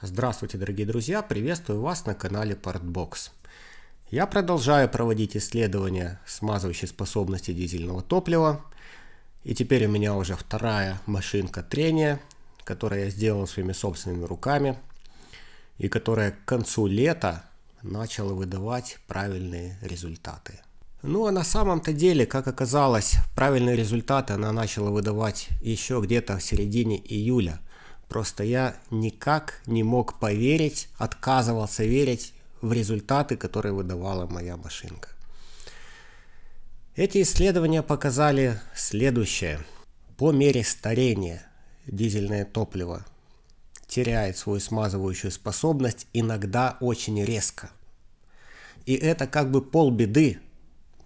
Здравствуйте, дорогие друзья! Приветствую вас на канале Partbox. Я продолжаю проводить исследования смазывающей способности дизельного топлива. И теперь у меня уже вторая машинка трения, которую я сделал своими собственными руками. И которая к концу лета начала выдавать правильные результаты. Ну а на самом-то деле, как оказалось, правильные результаты она начала выдавать еще где-то в середине июля – Просто я никак не мог поверить, отказывался верить в результаты, которые выдавала моя машинка. Эти исследования показали следующее. По мере старения дизельное топливо теряет свою смазывающую способность иногда очень резко. И это как бы полбеды,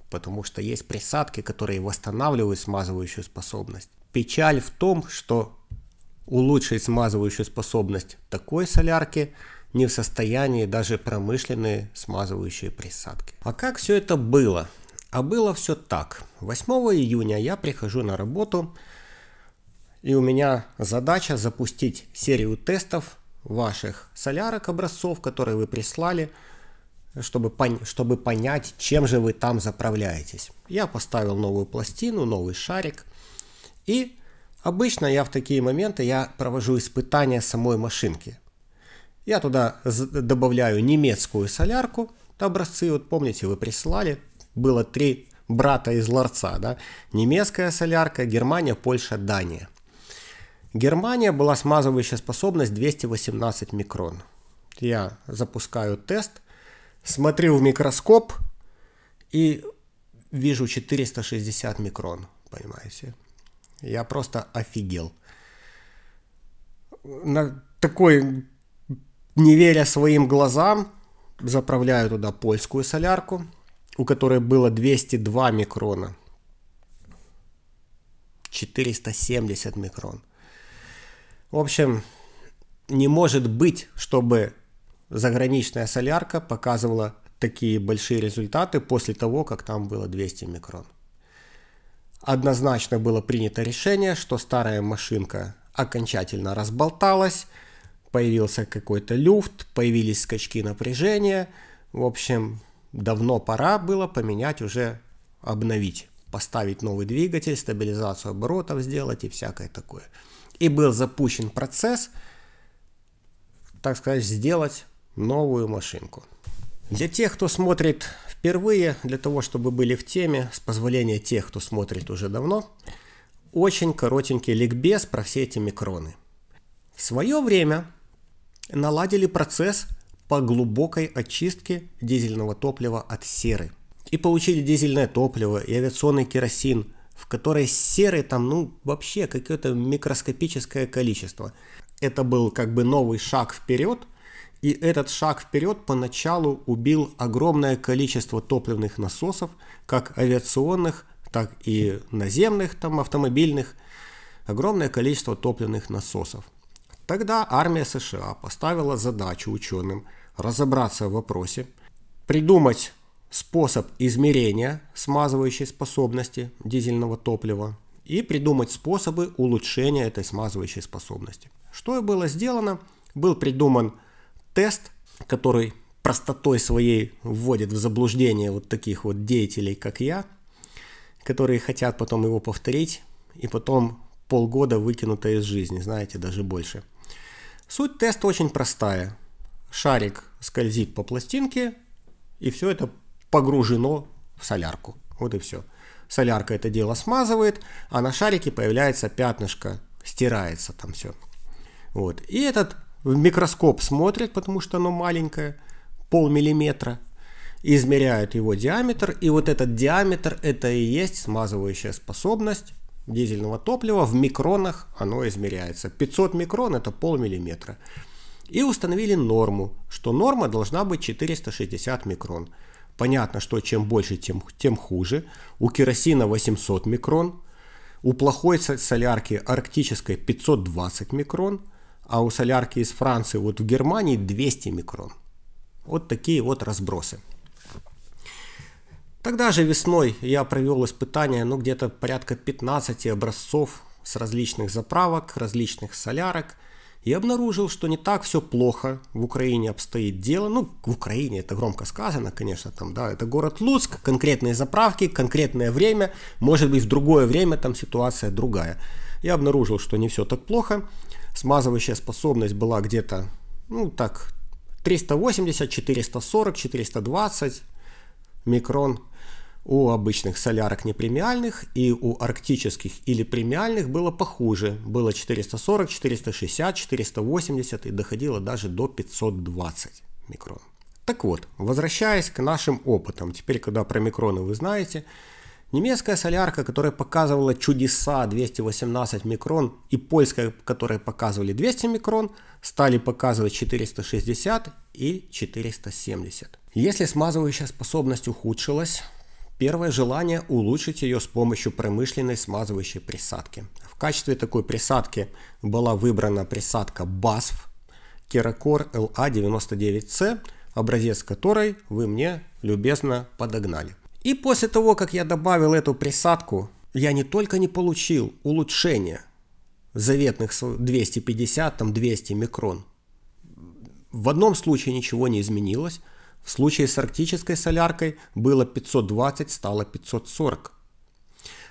потому что есть присадки, которые восстанавливают смазывающую способность. Печаль в том, что улучшить смазывающую способность такой солярки не в состоянии даже промышленные смазывающие присадки. А как все это было? А было все так. 8 июня я прихожу на работу, и у меня задача запустить серию тестов ваших солярок образцов, которые вы прислали, чтобы, пон чтобы понять, чем же вы там заправляетесь. Я поставил новую пластину, новый шарик и Обычно я в такие моменты я провожу испытания самой машинки. Я туда добавляю немецкую солярку, образцы, вот помните, вы прислали, было три брата из ларца, да, немецкая солярка, Германия, Польша, Дания. Германия была смазывающая способность 218 микрон. Я запускаю тест, смотрю в микроскоп и вижу 460 микрон, понимаете. Я просто офигел. На такой, не веря своим глазам, заправляю туда польскую солярку, у которой было 202 микрона. 470 микрон. В общем, не может быть, чтобы заграничная солярка показывала такие большие результаты после того, как там было 200 микрон. Однозначно было принято решение, что старая машинка окончательно разболталась, появился какой-то люфт, появились скачки напряжения. В общем, давно пора было поменять уже, обновить, поставить новый двигатель, стабилизацию оборотов сделать и всякое такое. И был запущен процесс, так сказать, сделать новую машинку. Для тех, кто смотрит впервые, для того, чтобы были в теме, с позволения тех, кто смотрит уже давно, очень коротенький ликбез про все эти микроны. В свое время наладили процесс по глубокой очистке дизельного топлива от серы. И получили дизельное топливо и авиационный керосин, в которой серы там, ну, вообще какое-то микроскопическое количество. Это был как бы новый шаг вперед – и этот шаг вперед поначалу убил огромное количество топливных насосов, как авиационных, так и наземных, там автомобильных, огромное количество топливных насосов. Тогда армия США поставила задачу ученым разобраться в вопросе, придумать способ измерения смазывающей способности дизельного топлива и придумать способы улучшения этой смазывающей способности. Что и было сделано, был придуман тест, который простотой своей вводит в заблуждение вот таких вот деятелей, как я, которые хотят потом его повторить и потом полгода выкинуто из жизни, знаете, даже больше. Суть теста очень простая. Шарик скользит по пластинке, и все это погружено в солярку. Вот и все. Солярка это дело смазывает, а на шарике появляется пятнышко, стирается там все. Вот. И этот в микроскоп смотрят, потому что оно маленькое, полмиллиметра, измеряют его диаметр, и вот этот диаметр – это и есть смазывающая способность дизельного топлива. В микронах оно измеряется. 500 микрон – это полмиллиметра. И установили норму, что норма должна быть 460 микрон. Понятно, что чем больше, тем, тем хуже. У керосина 800 микрон, у плохой солярки арктической 520 микрон – а у солярки из Франции вот в Германии 200 микрон. Вот такие вот разбросы. Тогда же весной я провел испытания, ну где-то порядка 15 образцов с различных заправок, различных солярок. И обнаружил, что не так все плохо в Украине обстоит дело. Ну, в Украине это громко сказано, конечно, там, да, это город Луцк, конкретные заправки, конкретное время, может быть, в другое время там ситуация другая. Я обнаружил, что не все так плохо смазывающая способность была где-то, ну так, 380, 440, 420 микрон у обычных солярок непремиальных и у арктических или премиальных было похуже. Было 440, 460, 480 и доходило даже до 520 микрон. Так вот, возвращаясь к нашим опытам, теперь когда про микроны вы знаете – Немецкая солярка, которая показывала чудеса 218 микрон, и польская, которая показывали 200 микрон, стали показывать 460 и 470. Если смазывающая способность ухудшилась, первое желание улучшить ее с помощью промышленной смазывающей присадки. В качестве такой присадки была выбрана присадка BASF Керакор LA99C, а образец которой вы мне любезно подогнали. И после того, как я добавил эту присадку, я не только не получил улучшения заветных 250, там 200 микрон. В одном случае ничего не изменилось. В случае с арктической соляркой было 520, стало 540.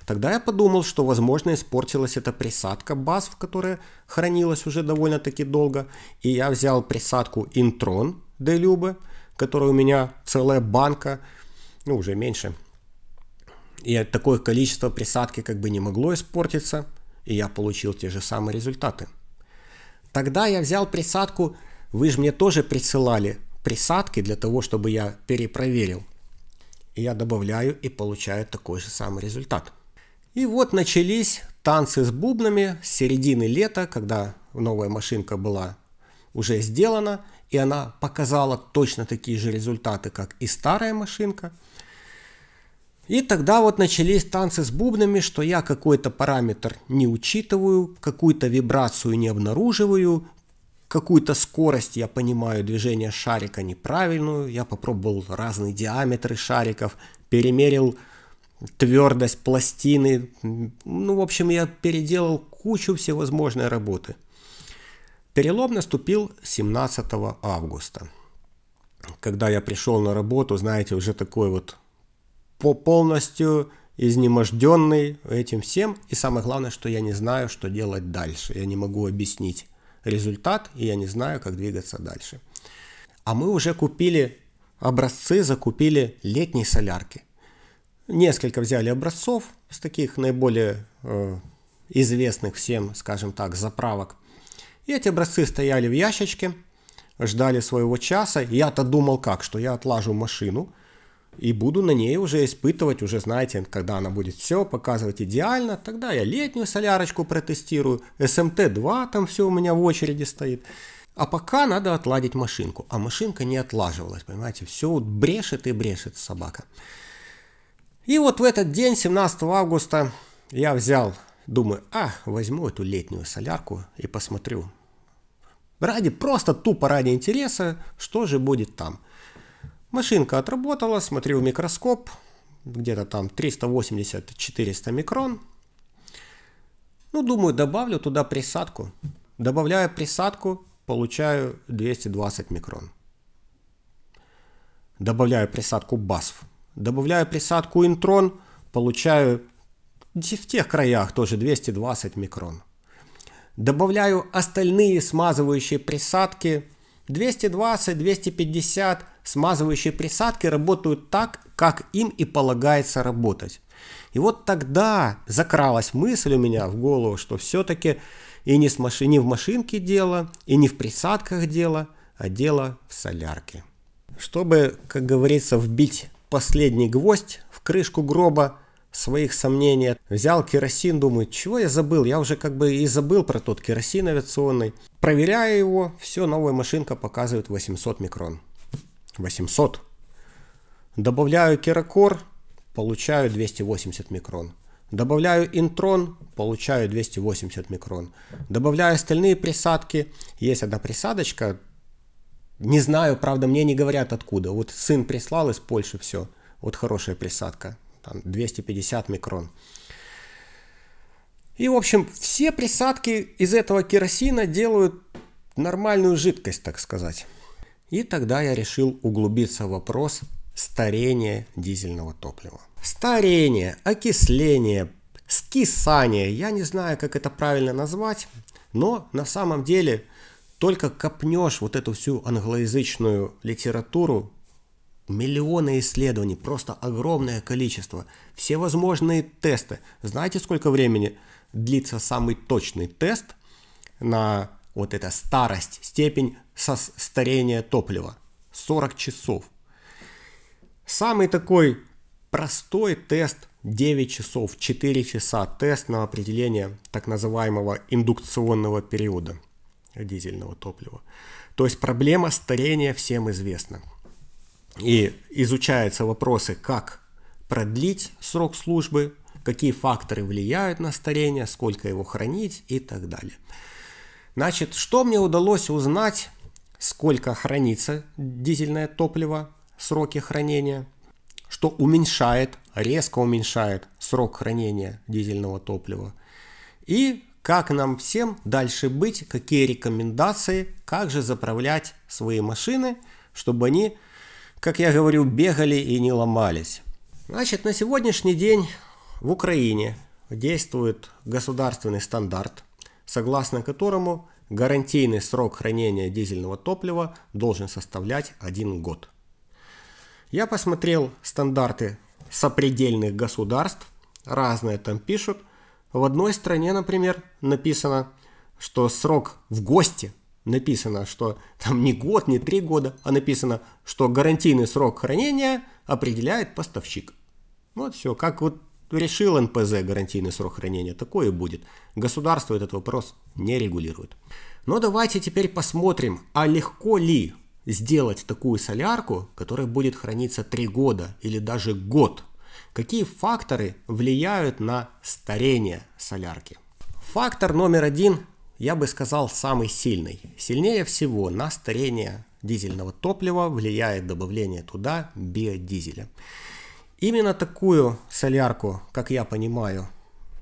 Тогда я подумал, что, возможно, испортилась эта присадка баз, в которой хранилась уже довольно-таки долго. И я взял присадку Intron Делюбе, которая у меня целая банка – ну уже меньше. И такое количество присадки как бы не могло испортиться, и я получил те же самые результаты. Тогда я взял присадку, вы же мне тоже присылали присадки для того, чтобы я перепроверил. И я добавляю и получаю такой же самый результат. И вот начались танцы с бубнами с середины лета, когда новая машинка была уже сделана, и она показала точно такие же результаты, как и старая машинка – и тогда вот начались танцы с бубнами, что я какой-то параметр не учитываю, какую-то вибрацию не обнаруживаю, какую-то скорость я понимаю движение шарика неправильную, я попробовал разные диаметры шариков, перемерил твердость пластины, ну, в общем, я переделал кучу всевозможной работы. Перелом наступил 17 августа. Когда я пришел на работу, знаете, уже такой вот по полностью изнеможденный этим всем. И самое главное, что я не знаю, что делать дальше. Я не могу объяснить результат, и я не знаю, как двигаться дальше. А мы уже купили образцы, закупили летние солярки. Несколько взяли образцов с таких наиболее э, известных всем, скажем так, заправок. И эти образцы стояли в ящичке, ждали своего часа. Я-то думал как, что я отлажу машину – и буду на ней уже испытывать, уже знаете, когда она будет все показывать идеально, тогда я летнюю солярочку протестирую, SMT-2 там все у меня в очереди стоит. А пока надо отладить машинку. А машинка не отлаживалась, понимаете, все брешет и брешет собака. И вот в этот день, 17 августа, я взял, думаю, а, возьму эту летнюю солярку и посмотрю. Ради, просто тупо ради интереса, что же будет там – Машинка отработала, смотрю в микроскоп, где-то там 380-400 микрон. Ну, думаю, добавлю туда присадку. Добавляю присадку, получаю 220 микрон. Добавляю присадку BASF. Добавляю присадку Intron, получаю в тех краях тоже 220 микрон. Добавляю остальные смазывающие присадки 220, 250, смазывающие присадки работают так, как им и полагается работать. И вот тогда закралась мысль у меня в голову, что все-таки и не, с маши... не в машинке дело, и не в присадках дело, а дело в солярке. Чтобы, как говорится, вбить последний гвоздь в крышку гроба своих сомнений, взял керосин, думаю, чего я забыл, я уже как бы и забыл про тот керосин авиационный. Проверяю его, все, новая машинка показывает 800 микрон. 800. Добавляю керакор, получаю 280 микрон. Добавляю интрон, получаю 280 микрон. Добавляю остальные присадки. Есть одна присадочка. Не знаю, правда, мне не говорят откуда. Вот сын прислал из Польши все. Вот хорошая присадка. Там 250 микрон. И, в общем, все присадки из этого керосина делают нормальную жидкость, так сказать. И тогда я решил углубиться в вопрос старения дизельного топлива. Старение, окисление, скисание, я не знаю, как это правильно назвать, но на самом деле только копнешь вот эту всю англоязычную литературу, миллионы исследований, просто огромное количество, все возможные тесты. Знаете, сколько времени длится самый точный тест на вот это старость, степень состарения топлива. 40 часов. Самый такой простой тест 9 часов, 4 часа тест на определение так называемого индукционного периода дизельного топлива. То есть проблема старения всем известна. И изучаются вопросы, как продлить срок службы, какие факторы влияют на старение, сколько его хранить и так далее. Значит, что мне удалось узнать, сколько хранится дизельное топливо, сроки хранения, что уменьшает, резко уменьшает срок хранения дизельного топлива. И как нам всем дальше быть, какие рекомендации, как же заправлять свои машины, чтобы они, как я говорю, бегали и не ломались. Значит, на сегодняшний день в Украине действует государственный стандарт – согласно которому гарантийный срок хранения дизельного топлива должен составлять один год. Я посмотрел стандарты сопредельных государств, разные там пишут. В одной стране, например, написано, что срок в гости, написано, что там не год, не три года, а написано, что гарантийный срок хранения определяет поставщик. Вот все, как вот ну, решил НПЗ гарантийный срок хранения, такое и будет. Государство этот вопрос не регулирует. Но давайте теперь посмотрим, а легко ли сделать такую солярку, которая будет храниться 3 года или даже год. Какие факторы влияют на старение солярки? Фактор номер один, я бы сказал, самый сильный. Сильнее всего на старение дизельного топлива влияет добавление туда биодизеля. Именно такую солярку, как я понимаю,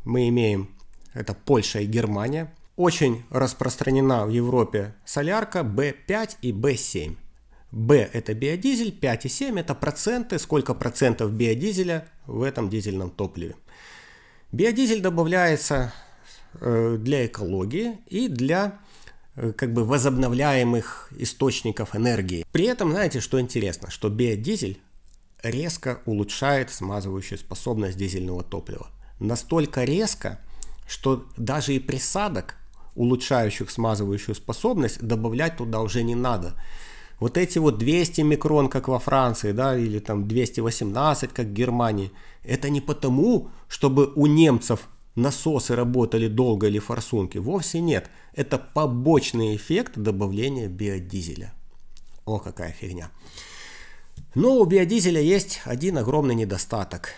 мы имеем. Это Польша и Германия. Очень распространена в Европе солярка B5 и B7. B – это биодизель, 5 и 7 – это проценты, сколько процентов биодизеля в этом дизельном топливе. Биодизель добавляется э, для экологии и для э, как бы возобновляемых источников энергии. При этом, знаете, что интересно, что биодизель резко улучшает смазывающую способность дизельного топлива. Настолько резко, что даже и присадок, улучшающих смазывающую способность, добавлять туда уже не надо. Вот эти вот 200 микрон, как во Франции, да, или там 218, как в Германии, это не потому, чтобы у немцев насосы работали долго или форсунки. Вовсе нет. Это побочный эффект добавления биодизеля. О, какая фигня. Но у биодизеля есть один огромный недостаток.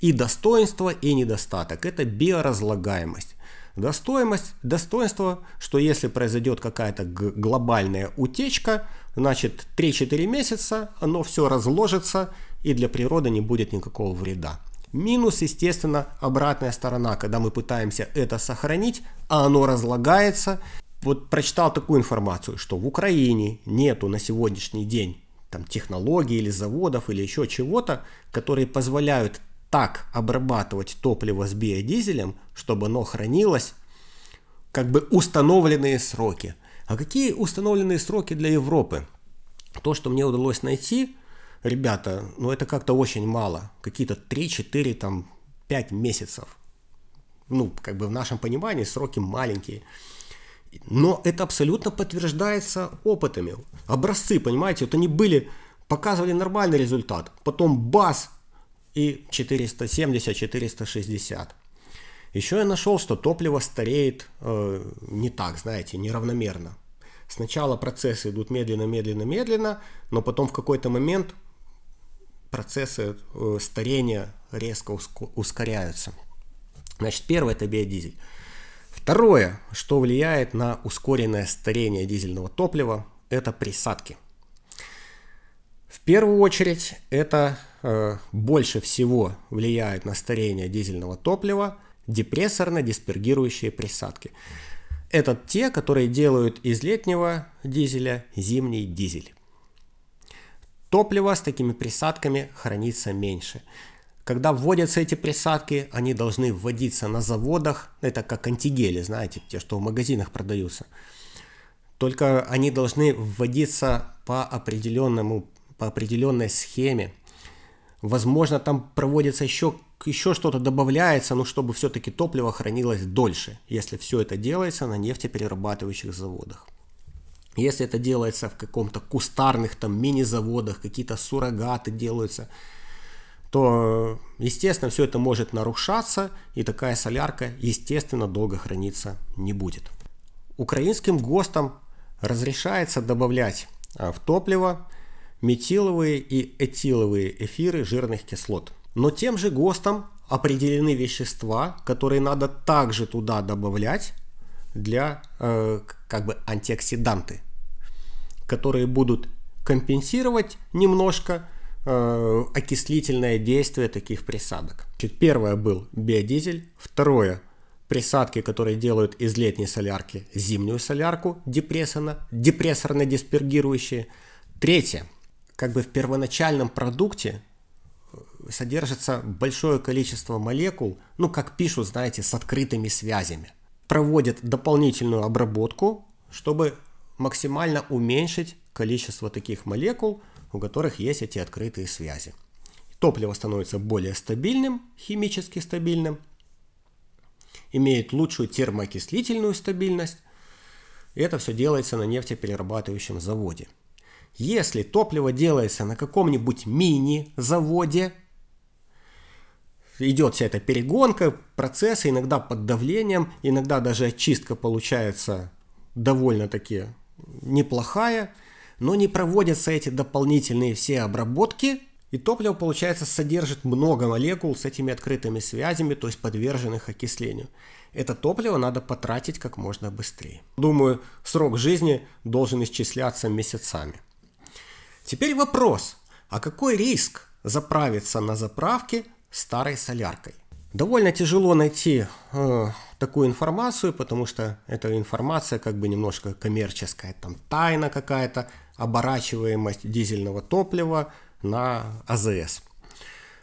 И достоинство, и недостаток. Это биоразлагаемость. Достоимость, достоинство, что если произойдет какая-то глобальная утечка, значит 3-4 месяца оно все разложится и для природы не будет никакого вреда. Минус, естественно, обратная сторона, когда мы пытаемся это сохранить, а оно разлагается. Вот прочитал такую информацию, что в Украине нету на сегодняшний день там, технологий или заводов или еще чего-то, которые позволяют так обрабатывать топливо с биодизелем, чтобы оно хранилось как бы установленные сроки. А какие установленные сроки для Европы? То, что мне удалось найти, ребята, ну это как-то очень мало. Какие-то 3-4, там, 5 месяцев. Ну, как бы в нашем понимании сроки маленькие. Но это абсолютно подтверждается опытами. Образцы, понимаете, вот они были, показывали нормальный результат. Потом бац, и 470-460. Еще я нашел, что топливо стареет э, не так, знаете, неравномерно. Сначала процессы идут медленно, медленно, медленно, но потом в какой-то момент процессы э, старения резко ускоряются. Значит, первое это биодизель. Второе, что влияет на ускоренное старение дизельного топлива, это присадки. В первую очередь это э, больше всего влияет на старение дизельного топлива депрессорно-диспергирующие присадки. Это те, которые делают из летнего дизеля зимний дизель. Топливо с такими присадками хранится меньше – когда вводятся эти присадки, они должны вводиться на заводах, это как антигели, знаете, те, что в магазинах продаются. Только они должны вводиться по, определенному, по определенной схеме. Возможно, там проводится еще, еще что-то добавляется, но чтобы все-таки топливо хранилось дольше, если все это делается на нефтеперерабатывающих заводах. Если это делается в каком-то кустарных там мини-заводах, какие-то суррогаты делаются – то, естественно, все это может нарушаться, и такая солярка, естественно, долго храниться не будет. Украинским ГОСТом разрешается добавлять а, в топливо метиловые и этиловые эфиры жирных кислот. Но тем же ГОСТом определены вещества, которые надо также туда добавлять для э, как бы антиоксиданты, которые будут компенсировать немножко Э, окислительное действие таких присадок. Значит, первое был биодизель, второе присадки, которые делают из летней солярки зимнюю солярку, депрессорно, депрессорно диспергирующие. Третье, как бы в первоначальном продукте э, содержится большое количество молекул, ну, как пишут, знаете, с открытыми связями. Проводят дополнительную обработку, чтобы максимально уменьшить количество таких молекул – у которых есть эти открытые связи. Топливо становится более стабильным, химически стабильным, имеет лучшую термоокислительную стабильность. И это все делается на нефтеперерабатывающем заводе. Если топливо делается на каком-нибудь мини-заводе, идет вся эта перегонка, процессы иногда под давлением, иногда даже очистка получается довольно-таки неплохая, но не проводятся эти дополнительные все обработки, и топливо, получается, содержит много молекул с этими открытыми связями, то есть подверженных окислению. Это топливо надо потратить как можно быстрее. Думаю, срок жизни должен исчисляться месяцами. Теперь вопрос, а какой риск заправиться на заправке старой соляркой? Довольно тяжело найти э, такую информацию, потому что эта информация как бы немножко коммерческая, там тайна какая-то, оборачиваемость дизельного топлива на АЗС.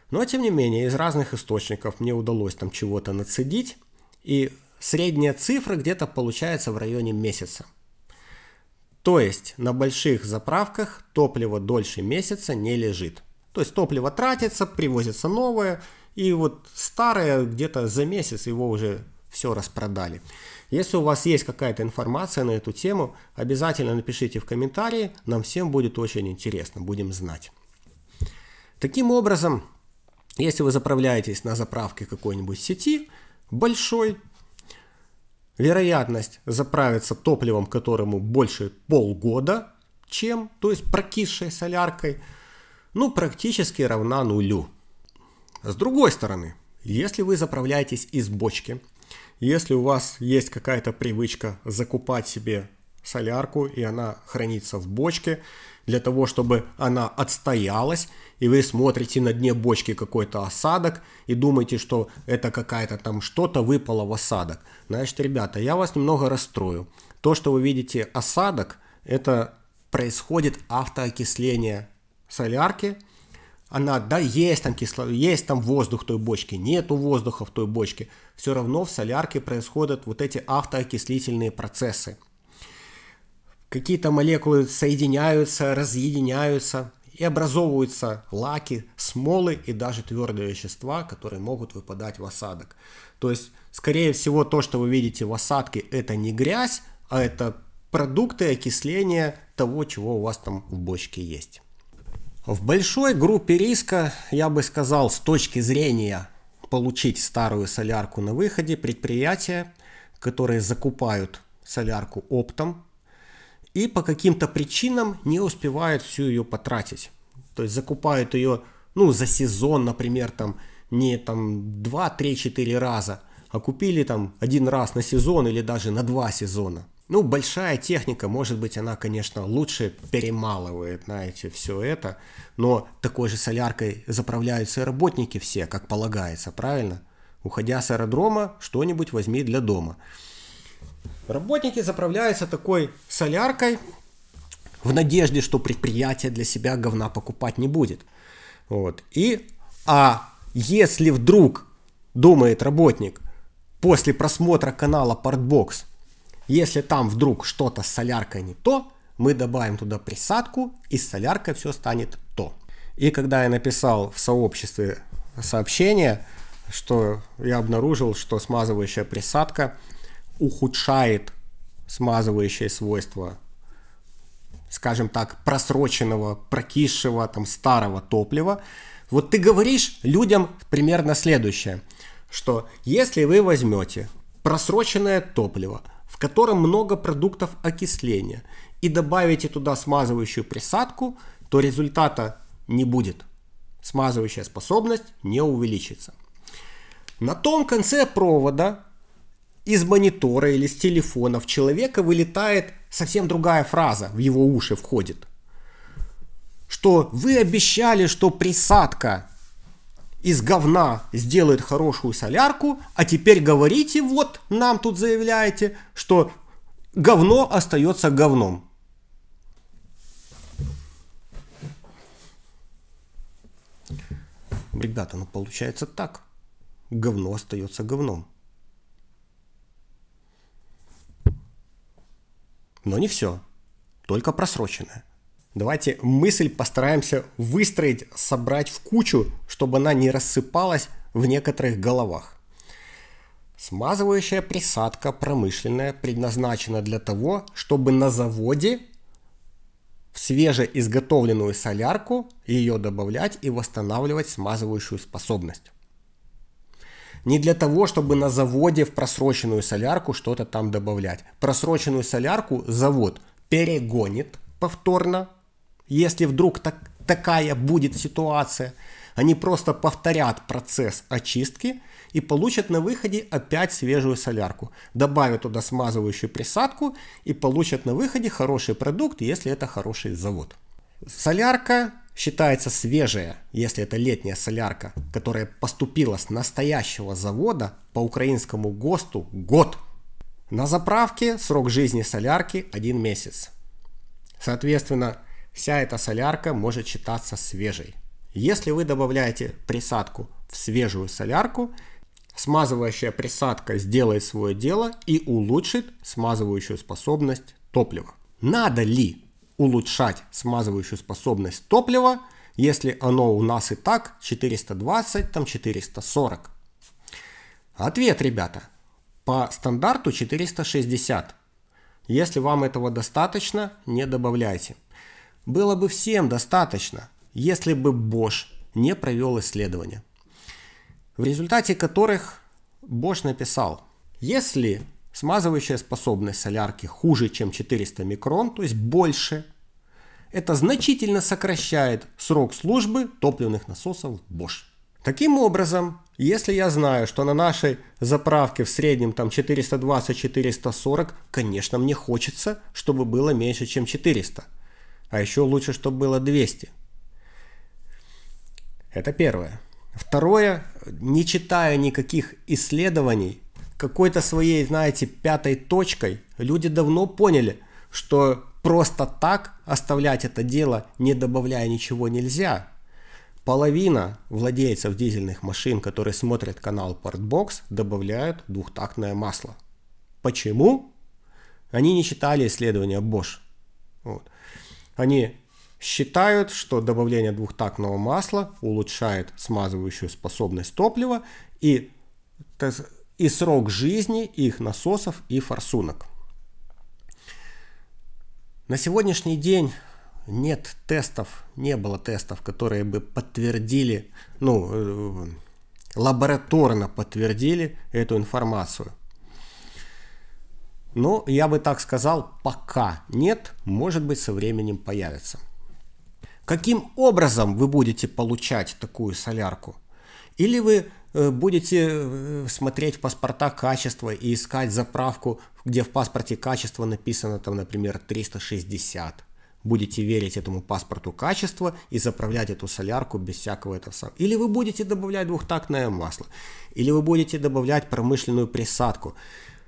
Но, тем не менее, из разных источников мне удалось там чего-то нацедить, и средняя цифра где-то получается в районе месяца. То есть на больших заправках топливо дольше месяца не лежит. То есть топливо тратится, привозится новое, и вот старое где-то за месяц его уже все распродали. Если у вас есть какая-то информация на эту тему, обязательно напишите в комментарии, нам всем будет очень интересно, будем знать. Таким образом, если вы заправляетесь на заправке какой-нибудь сети, большой, вероятность заправиться топливом, которому больше полгода, чем, то есть прокисшей соляркой, ну, практически равна нулю. С другой стороны, если вы заправляетесь из бочки, если у вас есть какая-то привычка закупать себе солярку, и она хранится в бочке, для того, чтобы она отстоялась, и вы смотрите на дне бочки какой-то осадок и думаете, что это какая-то там что-то выпало в осадок. Значит, ребята, я вас немного расстрою. То, что вы видите осадок, это происходит автоокисление солярки – она, да, есть там кислород, есть там воздух в той бочке, нету воздуха в той бочке, все равно в солярке происходят вот эти автоокислительные процессы. Какие-то молекулы соединяются, разъединяются, и образовываются лаки, смолы и даже твердые вещества, которые могут выпадать в осадок. То есть, скорее всего, то, что вы видите в осадке, это не грязь, а это продукты окисления того, чего у вас там в бочке есть. В большой группе риска, я бы сказал, с точки зрения получить старую солярку на выходе, предприятия, которые закупают солярку оптом и по каким-то причинам не успевают всю ее потратить. То есть закупают ее ну, за сезон, например, там не там 2, 3, 4 раза, а купили там один раз на сезон или даже на два сезона. Ну, большая техника, может быть, она, конечно, лучше перемалывает, знаете, все это, но такой же соляркой заправляются и работники все, как полагается, правильно? Уходя с аэродрома, что-нибудь возьми для дома. Работники заправляются такой соляркой в надежде, что предприятие для себя говна покупать не будет. Вот. И, а если вдруг, думает работник, после просмотра канала Портбокс если там вдруг что-то с соляркой не то, мы добавим туда присадку, и с соляркой все станет то. И когда я написал в сообществе сообщение, что я обнаружил, что смазывающая присадка ухудшает смазывающие свойства, скажем так, просроченного, прокисшего, там, старого топлива. Вот ты говоришь людям примерно следующее, что если вы возьмете просроченное топливо, котором много продуктов окисления, и добавите туда смазывающую присадку, то результата не будет. Смазывающая способность не увеличится. На том конце провода из монитора или с телефона в человека вылетает совсем другая фраза, в его уши входит. Что вы обещали, что присадка из говна сделает хорошую солярку, а теперь говорите, вот нам тут заявляете, что говно остается говном. Ребята, ну получается так. Говно остается говном. Но не все, только просроченное. Давайте мысль постараемся выстроить, собрать в кучу, чтобы она не рассыпалась в некоторых головах. Смазывающая присадка промышленная предназначена для того, чтобы на заводе в свежеизготовленную солярку ее добавлять и восстанавливать смазывающую способность. Не для того, чтобы на заводе в просроченную солярку что-то там добавлять. Просроченную солярку завод перегонит повторно если вдруг так, такая будет ситуация, они просто повторят процесс очистки и получат на выходе опять свежую солярку. Добавят туда смазывающую присадку и получат на выходе хороший продукт, если это хороший завод. Солярка считается свежая, если это летняя солярка, которая поступила с настоящего завода по украинскому ГОСТу год. На заправке срок жизни солярки один месяц. Соответственно, вся эта солярка может считаться свежей. Если вы добавляете присадку в свежую солярку, смазывающая присадка сделает свое дело и улучшит смазывающую способность топлива. Надо ли улучшать смазывающую способность топлива, если оно у нас и так 420, там 440? Ответ, ребята, по стандарту 460. Если вам этого достаточно, не добавляйте было бы всем достаточно, если бы Bosch не провел исследование, в результате которых Bosch написал, если смазывающая способность солярки хуже, чем 400 микрон, то есть больше, это значительно сокращает срок службы топливных насосов Bosch. Таким образом, если я знаю, что на нашей заправке в среднем там 420-440, конечно, мне хочется, чтобы было меньше, чем 400 а еще лучше, чтобы было 200. Это первое. Второе, не читая никаких исследований, какой-то своей, знаете, пятой точкой, люди давно поняли, что просто так оставлять это дело, не добавляя ничего, нельзя. Половина владельцев дизельных машин, которые смотрят канал Partbox, добавляют двухтактное масло. Почему? Они не читали исследования Bosch. Вот. Они считают, что добавление двухтактного масла улучшает смазывающую способность топлива и, и срок жизни их насосов и форсунок. На сегодняшний день нет тестов, не было тестов, которые бы подтвердили, ну, э, лабораторно подтвердили эту информацию. Ну, я бы так сказал, пока нет, может быть, со временем появится. Каким образом вы будете получать такую солярку? Или вы э, будете э, смотреть в паспорта качества и искать заправку, где в паспорте качества написано, там, например, 360. Будете верить этому паспорту качества и заправлять эту солярку без всякого этого самого. Или вы будете добавлять двухтактное масло, или вы будете добавлять промышленную присадку.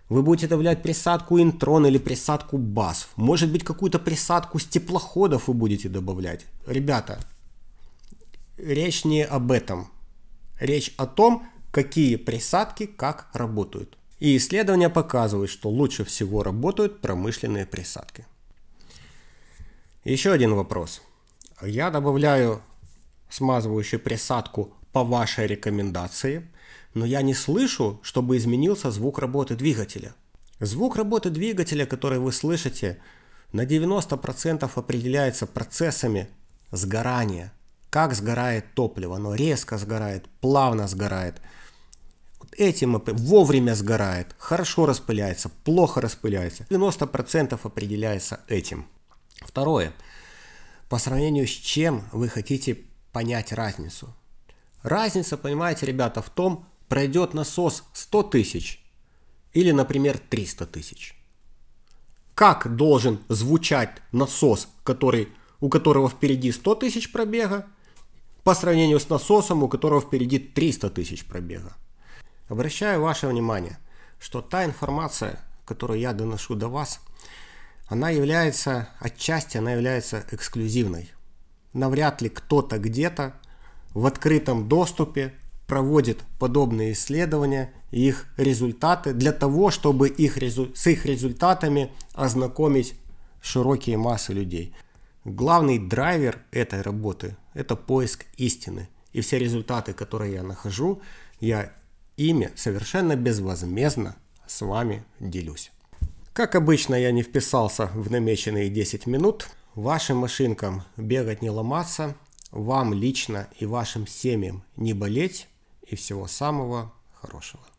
Вы будете добавлять присадку интрон или присадку басов. Может быть, какую-то присадку с теплоходов вы будете добавлять. Ребята, речь не об этом. Речь о том, какие присадки как работают. И исследования показывают, что лучше всего работают промышленные присадки. Еще один вопрос. Я добавляю смазывающую присадку по вашей рекомендации но я не слышу, чтобы изменился звук работы двигателя. Звук работы двигателя, который вы слышите, на 90% определяется процессами сгорания. Как сгорает топливо, оно резко сгорает, плавно сгорает. Вот этим вовремя сгорает, хорошо распыляется, плохо распыляется. 90% определяется этим. Второе. По сравнению с чем вы хотите понять разницу? Разница, понимаете, ребята, в том, пройдет насос 100 тысяч или, например, 300 тысяч. Как должен звучать насос, который, у которого впереди 100 тысяч пробега, по сравнению с насосом, у которого впереди 300 тысяч пробега? Обращаю ваше внимание, что та информация, которую я доношу до вас, она является, отчасти она является эксклюзивной. Навряд ли кто-то где-то в открытом доступе проводит подобные исследования и их результаты для того, чтобы их, с их результатами ознакомить широкие массы людей. Главный драйвер этой работы – это поиск истины. И все результаты, которые я нахожу, я ими совершенно безвозмездно с вами делюсь. Как обычно, я не вписался в намеченные 10 минут. Вашим машинкам бегать не ломаться – вам лично и вашим семьям не болеть и всего самого хорошего.